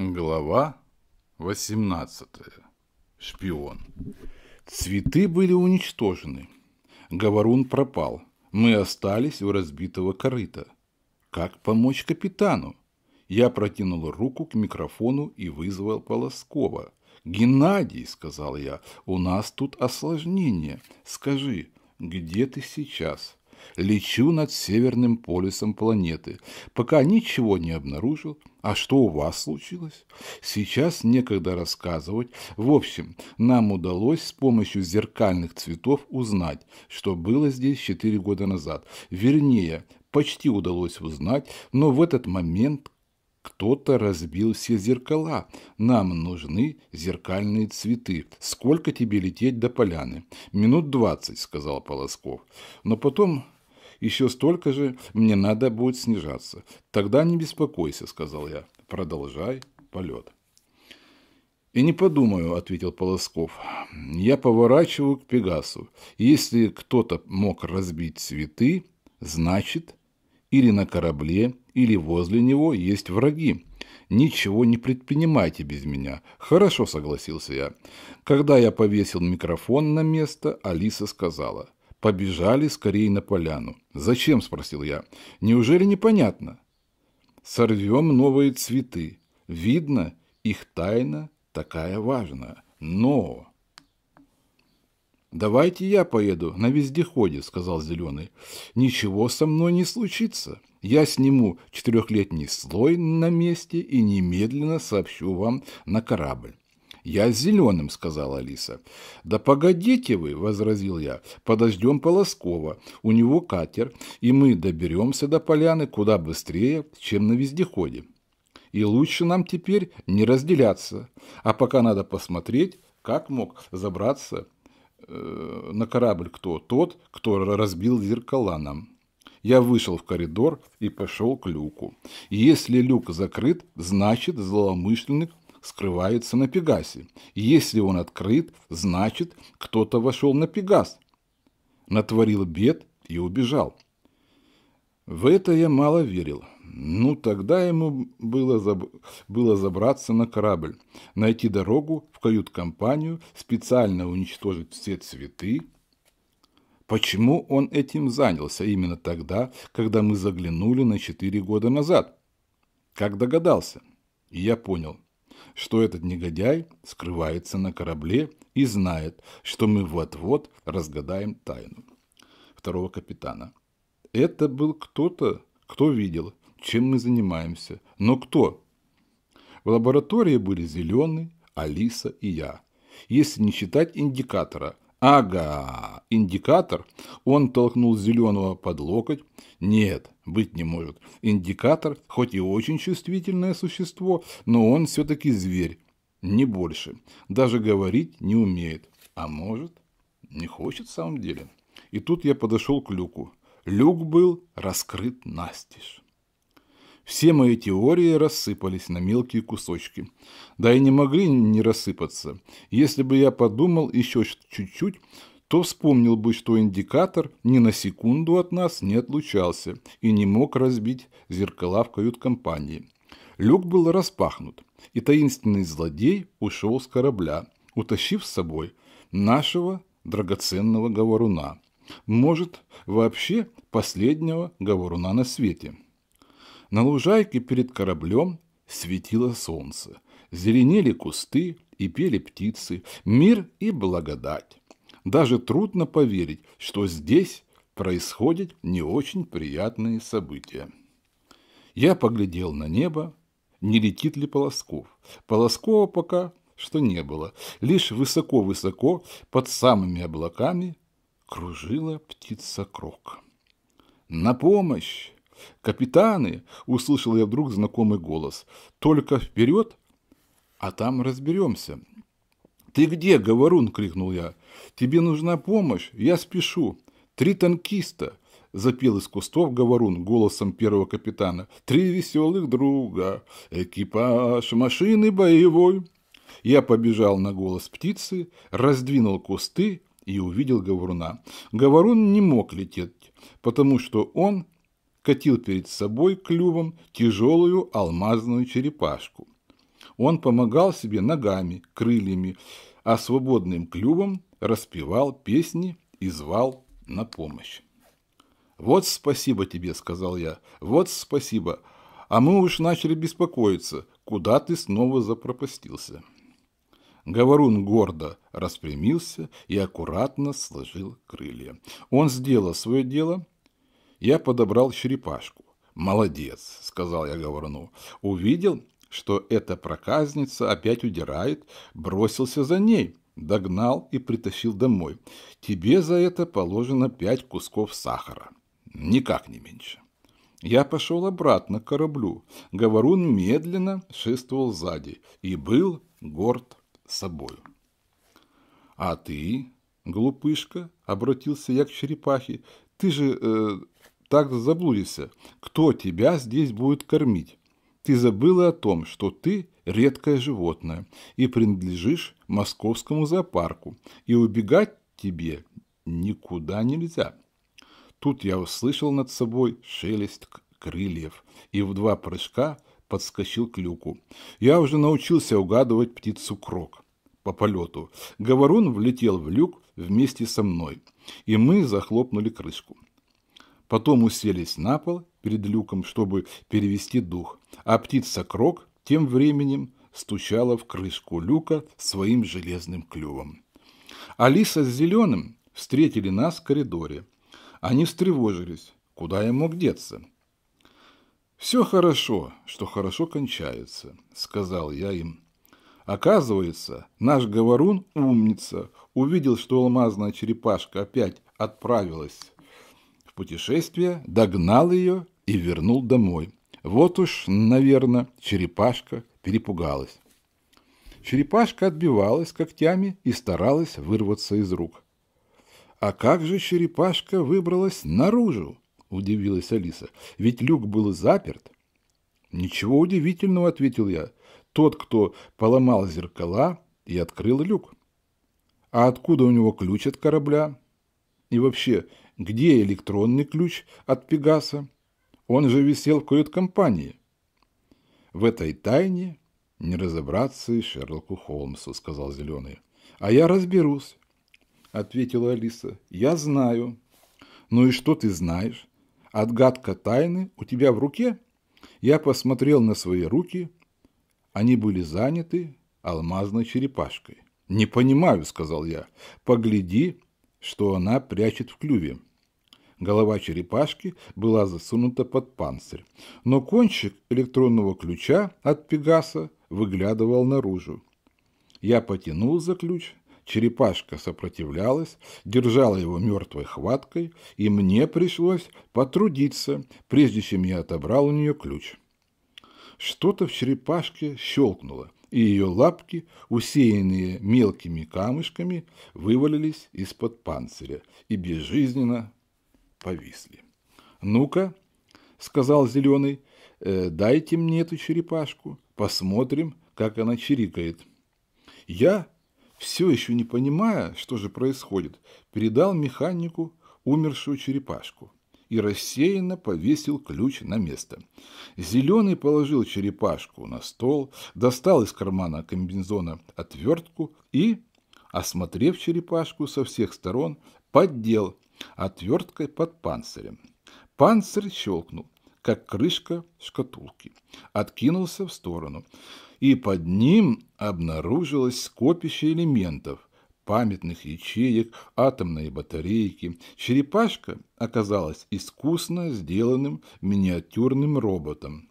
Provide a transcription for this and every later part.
Глава 18. Шпион. Цветы были уничтожены. Говорун пропал. Мы остались у разбитого корыта. Как помочь капитану? Я протянул руку к микрофону и вызвал Полоскова. «Геннадий», — сказал я, — «у нас тут осложнение. Скажи, где ты сейчас?» лечу над северным полюсом планеты, пока ничего не обнаружил. А что у вас случилось? Сейчас некогда рассказывать. В общем, нам удалось с помощью зеркальных цветов узнать, что было здесь 4 года назад. Вернее, почти удалось узнать, но в этот момент кто-то разбил все зеркала. Нам нужны зеркальные цветы. Сколько тебе лететь до поляны? Минут двадцать, сказал Полосков. Но потом еще столько же мне надо будет снижаться. Тогда не беспокойся, сказал я. Продолжай полет. «И не подумаю», – ответил Полосков. «Я поворачиваю к Пегасу. Если кто-то мог разбить цветы, значит, или на корабле, или возле него есть враги. Ничего не предпринимайте без меня. Хорошо, согласился я. Когда я повесил микрофон на место, Алиса сказала. Побежали скорее на поляну. Зачем, спросил я. Неужели непонятно? Сорвем новые цветы. Видно, их тайна такая важная. Но... «Давайте я поеду на вездеходе», – сказал Зеленый. «Ничего со мной не случится. Я сниму четырехлетний слой на месте и немедленно сообщу вам на корабль». «Я с зеленым», – сказала Алиса. «Да погодите вы», – возразил я, – «подождем Полоскова, у него катер, и мы доберемся до поляны куда быстрее, чем на вездеходе. И лучше нам теперь не разделяться, а пока надо посмотреть, как мог забраться Э, на корабль кто? Тот, кто разбил зеркала нам. Я вышел в коридор и пошел к люку. Если люк закрыт, значит злоумышленник скрывается на Пегасе. Если он открыт, значит кто-то вошел на Пегас. Натворил бед и убежал. В это я мало верил. Ну, тогда ему было, заб... было забраться на корабль, найти дорогу в кают-компанию, специально уничтожить все цветы. Почему он этим занялся именно тогда, когда мы заглянули на четыре года назад? Как догадался? И я понял, что этот негодяй скрывается на корабле и знает, что мы вот-вот разгадаем тайну второго капитана. Это был кто-то, кто видел, чем мы занимаемся. Но кто? В лаборатории были Зеленый, Алиса и я. Если не считать индикатора. Ага, индикатор. Он толкнул Зеленого под локоть. Нет, быть не может. Индикатор, хоть и очень чувствительное существо, но он все-таки зверь. Не больше. Даже говорить не умеет. А может, не хочет в самом деле. И тут я подошел к люку. Люк был раскрыт настежь. Все мои теории рассыпались на мелкие кусочки. Да и не могли не рассыпаться. Если бы я подумал еще чуть-чуть, то вспомнил бы, что индикатор ни на секунду от нас не отлучался и не мог разбить зеркала в кают-компании. Люк был распахнут, и таинственный злодей ушел с корабля, утащив с собой нашего драгоценного говоруна. Может, вообще последнего говоруна на свете. На лужайке перед кораблем светило солнце, зеленели кусты и пели птицы, мир и благодать. Даже трудно поверить, что здесь происходят не очень приятные события. Я поглядел на небо, не летит ли Полосков. Полоскова пока что не было, лишь высоко-высоко под самыми облаками кружила птица-крок. «На помощь!» «Капитаны!» – услышал я вдруг знакомый голос. «Только вперед, а там разберемся!» «Ты где, говорун?» – крикнул я. «Тебе нужна помощь? Я спешу! Три танкиста!» – запел из кустов говорун голосом первого капитана. «Три веселых друга! Экипаж машины боевой!» Я побежал на голос птицы, раздвинул кусты и увидел говоруна. Говорун не мог лететь, потому что он катил перед собой клювом тяжелую алмазную черепашку. Он помогал себе ногами, крыльями, а свободным клювом распевал песни и звал на помощь. «Вот спасибо тебе», — сказал я, — «вот спасибо. А мы уж начали беспокоиться, куда ты снова запропастился». Говорун гордо распрямился и аккуратно сложил крылья. Он сделал свое дело — я подобрал черепашку. «Молодец», — сказал я говорну. Увидел, что эта проказница опять удирает, бросился за ней, догнал и притащил домой. Тебе за это положено пять кусков сахара. Никак не меньше. Я пошел обратно к кораблю. Говорун медленно шествовал сзади и был горд собою. «А ты, глупышка?» — обратился я к черепахе. «Ты же э, так заблудишься, кто тебя здесь будет кормить. Ты забыла о том, что ты редкое животное и принадлежишь московскому зоопарку, и убегать тебе никуда нельзя. Тут я услышал над собой шелест крыльев и в два прыжка подскочил к люку. Я уже научился угадывать птицу крок по полету. Говорун влетел в люк вместе со мной, и мы захлопнули крышку. Потом уселись на пол перед люком, чтобы перевести дух, а птица Крок тем временем стучала в крышку люка своим железным клювом. Алиса с Зеленым встретили нас в коридоре. Они встревожились. Куда я мог деться? «Все хорошо, что хорошо кончается», — сказал я им. Оказывается, наш говорун умница, увидел, что алмазная черепашка опять отправилась путешествия, догнал ее и вернул домой. Вот уж, наверное, черепашка перепугалась. Черепашка отбивалась когтями и старалась вырваться из рук. «А как же черепашка выбралась наружу?» – удивилась Алиса. «Ведь люк был заперт». «Ничего удивительного», – ответил я. «Тот, кто поломал зеркала и открыл люк». «А откуда у него ключ от корабля?» «И вообще, где электронный ключ от Пегаса? Он же висел в кают-компании. В этой тайне не разобраться и Шерлоку Холмсу, сказал Зеленый. А я разберусь, ответила Алиса. Я знаю. Ну и что ты знаешь? Отгадка тайны у тебя в руке? Я посмотрел на свои руки. Они были заняты алмазной черепашкой. «Не понимаю», — сказал я. «Погляди, что она прячет в клюве». Голова черепашки была засунута под панцирь, но кончик электронного ключа от Пегаса выглядывал наружу. Я потянул за ключ, черепашка сопротивлялась, держала его мертвой хваткой, и мне пришлось потрудиться, прежде чем я отобрал у нее ключ. Что-то в черепашке щелкнуло, и ее лапки, усеянные мелкими камушками, вывалились из-под панциря и безжизненно повисли. «Ну-ка», — сказал Зеленый, э, — «дайте мне эту черепашку, посмотрим, как она чирикает». Я, все еще не понимая, что же происходит, передал механику умершую черепашку и рассеянно повесил ключ на место. Зеленый положил черепашку на стол, достал из кармана комбинзона отвертку и, осмотрев черепашку со всех сторон, поддел отверткой под панцирем. Панцирь щелкнул, как крышка шкатулки, откинулся в сторону, и под ним обнаружилось скопище элементов, памятных ячеек, атомные батарейки. Черепашка оказалась искусно сделанным миниатюрным роботом,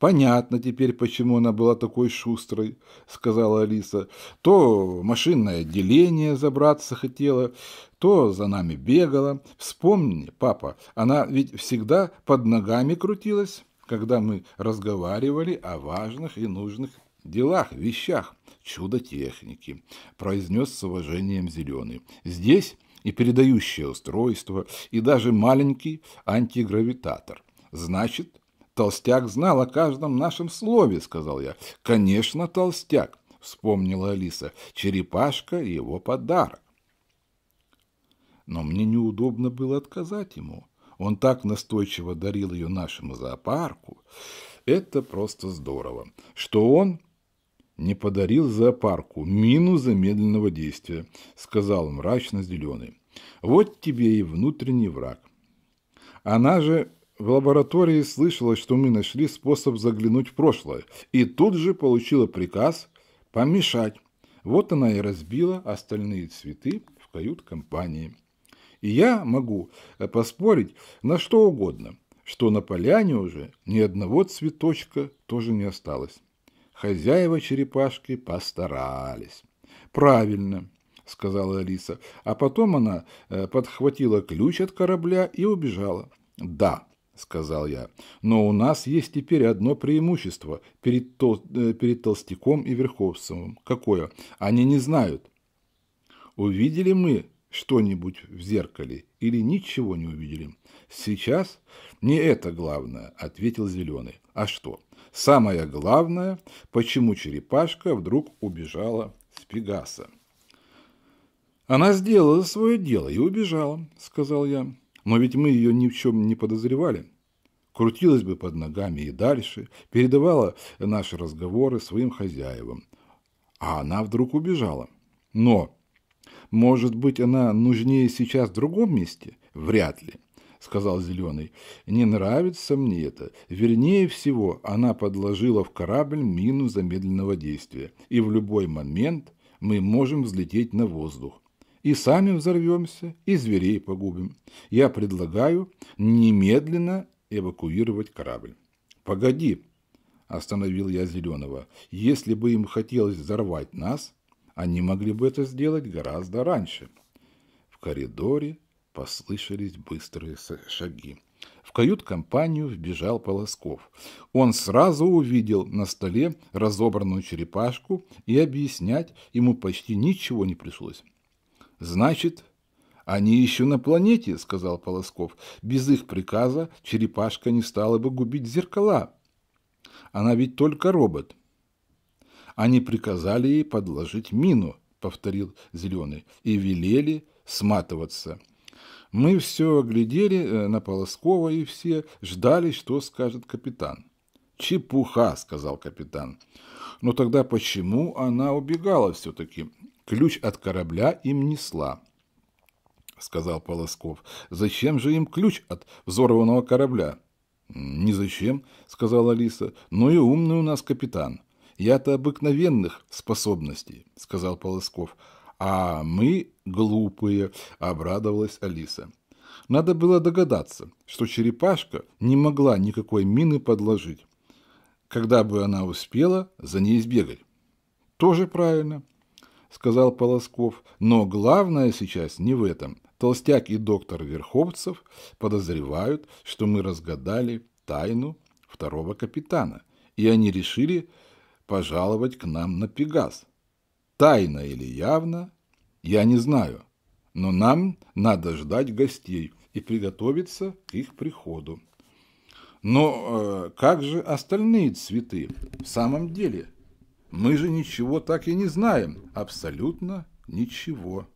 «Понятно теперь, почему она была такой шустрой», — сказала Алиса. «То машинное отделение забраться хотела, то за нами бегала. Вспомни, папа, она ведь всегда под ногами крутилась, когда мы разговаривали о важных и нужных делах, вещах. Чудо техники», — произнес с уважением Зеленый. «Здесь и передающее устройство, и даже маленький антигравитатор. Значит, Толстяк знал о каждом нашем слове, сказал я. Конечно, толстяк, вспомнила Алиса. Черепашка — его подарок. Но мне неудобно было отказать ему. Он так настойчиво дарил ее нашему зоопарку. Это просто здорово, что он не подарил зоопарку мину замедленного действия, сказал мрачно зеленый. Вот тебе и внутренний враг. Она же в лаборатории слышалось, что мы нашли способ заглянуть в прошлое, и тут же получила приказ помешать. Вот она и разбила остальные цветы в кают-компании. И я могу э, поспорить на что угодно, что на поляне уже ни одного цветочка тоже не осталось. Хозяева черепашки постарались. «Правильно», — сказала Алиса, а потом она э, подхватила ключ от корабля и убежала. «Да», – сказал я. «Но у нас есть теперь одно преимущество перед, тол э, перед Толстяком и Верховцевым. Какое? Они не знают. Увидели мы что-нибудь в зеркале или ничего не увидели? Сейчас не это главное», – ответил Зеленый. «А что? Самое главное, почему черепашка вдруг убежала с Пегаса?» «Она сделала свое дело и убежала», – сказал я. Но ведь мы ее ни в чем не подозревали. Крутилась бы под ногами и дальше, передавала наши разговоры своим хозяевам. А она вдруг убежала. Но, может быть, она нужнее сейчас в другом месте? Вряд ли, сказал Зеленый. Не нравится мне это. Вернее всего, она подложила в корабль мину замедленного действия. И в любой момент мы можем взлететь на воздух и сами взорвемся, и зверей погубим. Я предлагаю немедленно эвакуировать корабль. Погоди, остановил я Зеленого. Если бы им хотелось взорвать нас, они могли бы это сделать гораздо раньше. В коридоре послышались быстрые шаги. В кают-компанию вбежал Полосков. Он сразу увидел на столе разобранную черепашку, и объяснять ему почти ничего не пришлось. Значит, они еще на планете, сказал Полосков. Без их приказа черепашка не стала бы губить зеркала. Она ведь только робот. Они приказали ей подложить мину, повторил Зеленый, и велели сматываться. Мы все глядели э, на Полоскова и все ждали, что скажет капитан. «Чепуха», — сказал капитан. «Но тогда почему она убегала все-таки?» Ключ от корабля им несла. — сказал Полосков. — Зачем же им ключ от взорванного корабля? — Ни зачем, — сказала Алиса. — Ну и умный у нас капитан. Я-то обыкновенных способностей, — сказал Полосков. — А мы глупые, — обрадовалась Алиса. Надо было догадаться, что черепашка не могла никакой мины подложить. Когда бы она успела за ней сбегать? — Тоже правильно, – сказал Полосков. «Но главное сейчас не в этом. Толстяк и доктор Верховцев подозревают, что мы разгадали тайну второго капитана, и они решили пожаловать к нам на Пегас. Тайно или явно, я не знаю, но нам надо ждать гостей и приготовиться к их приходу». Но э, как же остальные цветы в самом деле? Мы же ничего так и не знаем, абсолютно ничего.